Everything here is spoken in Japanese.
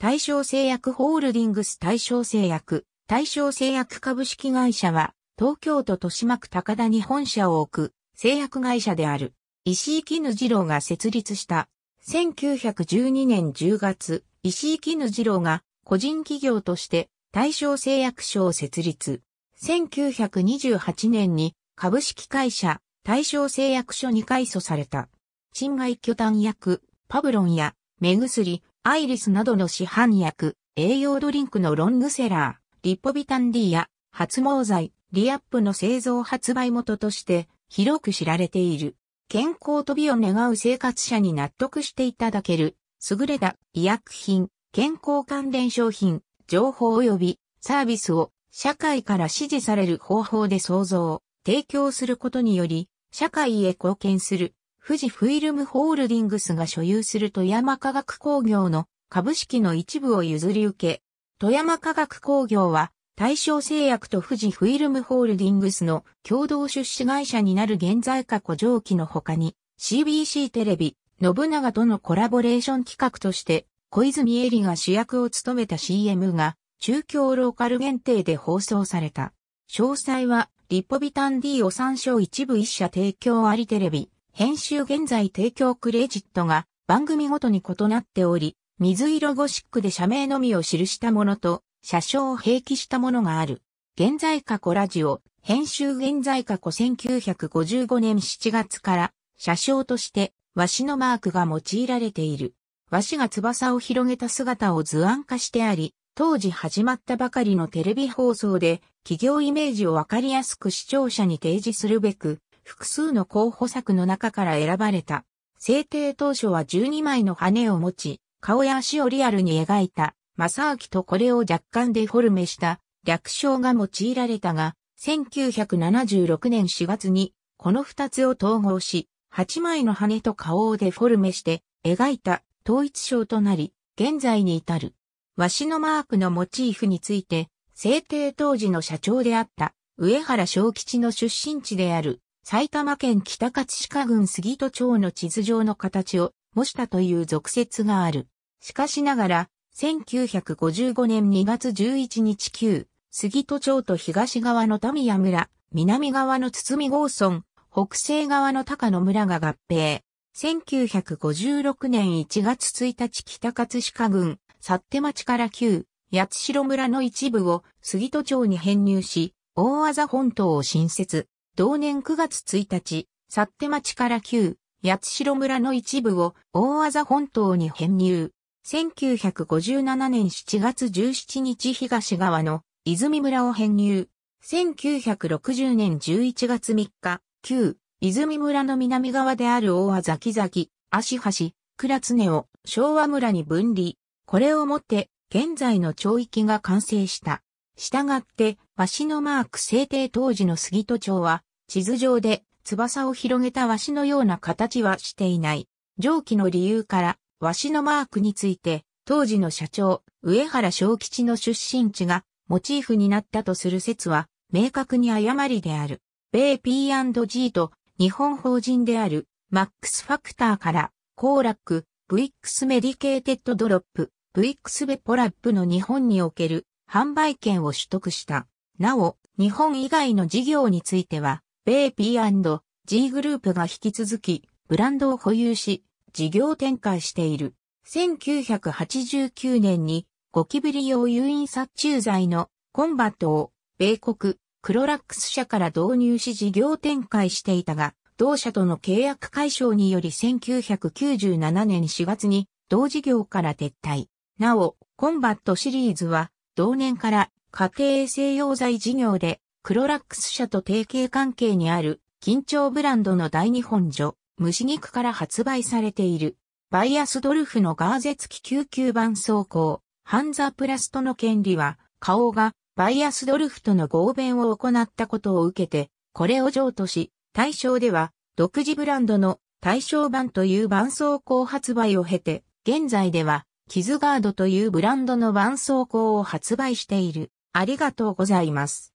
大正製薬ホールディングス大正製薬、大正製薬株式会社は、東京都豊島区高田に本社を置く製薬会社である。石井絹次郎が設立した。1912年10月、石井絹次郎が個人企業として大正製薬所を設立。1928年に株式会社大正製薬所に改組された。賃外巨炭薬、パブロンや目薬、アイリスなどの市販薬、栄養ドリンクのロングセラー、リポビタン D や発毛剤、リアップの製造発売元として広く知られている。健康と美を願う生活者に納得していただける、優れた医薬品、健康関連商品、情報及びサービスを社会から支持される方法で創造、提供することにより、社会へ貢献する富士フィルムホールディングスが所有する富山化学工業の株式の一部を譲り受け、富山化学工業は大正製薬と富士フィルムホールディングスの共同出資会社になる現在過去上記の他に CBC テレビ、信長とのコラボレーション企画として小泉恵里が主役を務めた CM が中京ローカル限定で放送された。詳細はリポビタン D を参照一部一社提供ありテレビ。編集現在提供クレジットが番組ごとに異なっており、水色ゴシックで社名のみを記したものと、社掌を併記したものがある。現在過去ラジオ、編集現在過去1955年7月から、社掌として、和紙のマークが用いられている。和紙が翼を広げた姿を図案化してあり、当時始まったばかりのテレビ放送で、企業イメージをわかりやすく視聴者に提示するべく、複数の候補作の中から選ばれた。制定当初は12枚の羽を持ち、顔や足をリアルに描いた、正明とこれを若干デフォルメした略称が用いられたが、1976年4月にこの2つを統合し、8枚の羽と顔をデフォルメして描いた統一章となり、現在に至る。和紙のマークのモチーフについて、制定当時の社長であった上原昭吉の出身地である埼玉県北葛飾郡杉戸町の地図上の形を模したという俗説がある。しかしながら、1955年2月11日旧、杉戸町と東側の民谷村、南側の堤郷村、北西側の高野村が合併。1956年1月1日北葛飾郡、っ手町から旧、八代村の一部を杉戸町に編入し、大技本島を新設。同年9月1日、っ手町から旧、八代村の一部を大技本島に編入。1957年7月17日東側の泉村を編入。1960年11月3日、旧、泉村の南側である大和木崎、足橋、倉常を昭和村に分離。これをもって、現在の町域が完成した。したがって、鷲のマーク制定当時の杉戸町は、地図上で翼を広げた和紙のような形はしていない。上記の理由から和紙のマークについて当時の社長、上原小吉の出身地がモチーフになったとする説は明確に誤りである。米 P&G と日本法人であるマックスファクターからコーラック、VX メディケーテッドドロップ、VX ベポラップの日本における販売権を取得した。なお、日本以外の事業については、米 P&G グループが引き続き、ブランドを保有し、事業展開している。1989年に、ゴキブリ用誘引殺虫剤のコンバットを、米国、クロラックス社から導入し事業展開していたが、同社との契約解消により1997年4月に、同事業から撤退。なお、コンバットシリーズは、同年から家庭衛生用剤事業でクロラックス社と提携関係にある、緊張ブランドの大日本所、虫肉から発売されている、バイアスドルフのガーゼ付き救急版走行、ハンザープラストの権利は、花王がバイアスドルフとの合弁を行ったことを受けて、これを譲渡し、対象では、独自ブランドの対象版という伴走行発売を経て、現在では、キズガードというブランドの伴走行を発売している。ありがとうございます。